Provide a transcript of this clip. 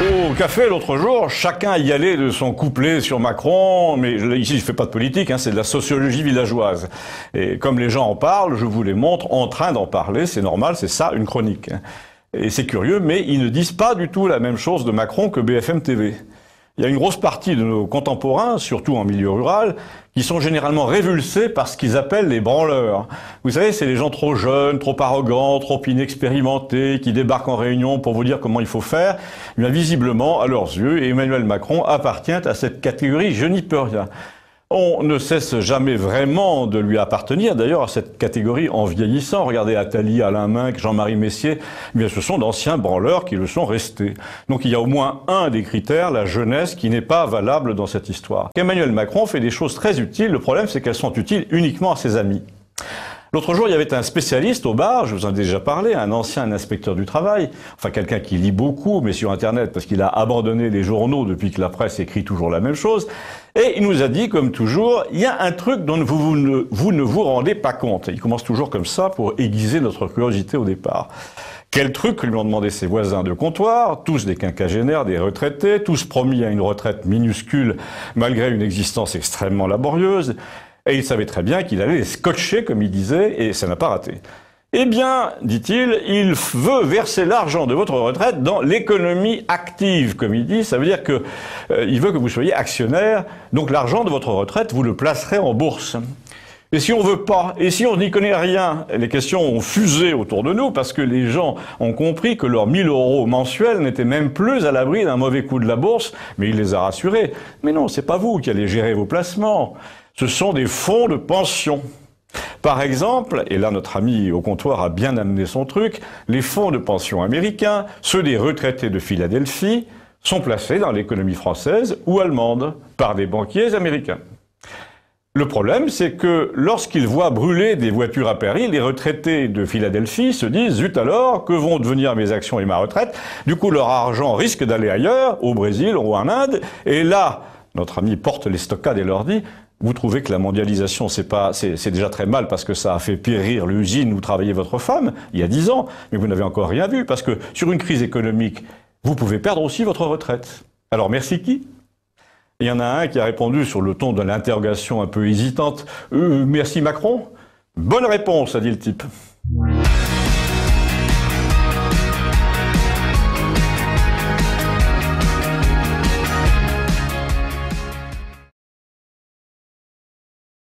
Au café l'autre jour, chacun y allait de son couplet sur Macron, mais ici je fais pas de politique, hein, c'est de la sociologie villageoise. Et comme les gens en parlent, je vous les montre en train d'en parler, c'est normal, c'est ça une chronique. Hein. Et c'est curieux, mais ils ne disent pas du tout la même chose de Macron que BFM TV il y a une grosse partie de nos contemporains, surtout en milieu rural, qui sont généralement révulsés par ce qu'ils appellent les branleurs. Vous savez, c'est les gens trop jeunes, trop arrogants, trop inexpérimentés, qui débarquent en réunion pour vous dire comment il faut faire. Mais eh visiblement, à leurs yeux, Emmanuel Macron appartient à cette catégorie « je n'y peux rien ». On ne cesse jamais vraiment de lui appartenir, d'ailleurs, à cette catégorie en vieillissant. Regardez Attali, Alain Minck, Jean-Marie Messier, eh bien, ce sont d'anciens branleurs qui le sont restés. Donc il y a au moins un des critères, la jeunesse, qui n'est pas valable dans cette histoire. Emmanuel Macron fait des choses très utiles, le problème c'est qu'elles sont utiles uniquement à ses amis. L'autre jour, il y avait un spécialiste au bar, je vous en ai déjà parlé, un ancien inspecteur du travail, enfin quelqu'un qui lit beaucoup, mais sur Internet, parce qu'il a abandonné les journaux depuis que la presse écrit toujours la même chose. Et il nous a dit, comme toujours, il y a un truc dont vous, vous ne vous rendez pas compte. Il commence toujours comme ça pour aiguiser notre curiosité au départ. Quel truc lui ont demandé ses voisins de comptoir, tous des quinquagénaires, des retraités, tous promis à une retraite minuscule malgré une existence extrêmement laborieuse. Et il savait très bien qu'il allait les scotcher, comme il disait, et ça n'a pas raté. Eh bien, dit-il, il veut verser l'argent de votre retraite dans l'économie active, comme il dit. Ça veut dire que euh, il veut que vous soyez actionnaire. Donc l'argent de votre retraite, vous le placerez en bourse. Et si on veut pas, et si on n'y connaît rien, les questions ont fusé autour de nous parce que les gens ont compris que leurs 1000 euros mensuels n'étaient même plus à l'abri d'un mauvais coup de la bourse, mais il les a rassurés. Mais non, c'est pas vous qui allez gérer vos placements. Ce sont des fonds de pension. Par exemple, et là notre ami au comptoir a bien amené son truc, les fonds de pension américains, ceux des retraités de Philadelphie, sont placés dans l'économie française ou allemande par des banquiers américains. Le problème, c'est que lorsqu'ils voient brûler des voitures à Paris, les retraités de Philadelphie se disent, zut alors, que vont devenir mes actions et ma retraite Du coup, leur argent risque d'aller ailleurs, au Brésil ou en Inde. Et là, notre ami porte les stockades et leur dit, vous trouvez que la mondialisation, c'est pas, c'est déjà très mal parce que ça a fait périr l'usine où travaillait votre femme il y a dix ans, mais vous n'avez encore rien vu parce que sur une crise économique, vous pouvez perdre aussi votre retraite. Alors merci qui il y en a un qui a répondu sur le ton de l'interrogation un peu hésitante. Euh, merci Macron Bonne réponse, a dit le type.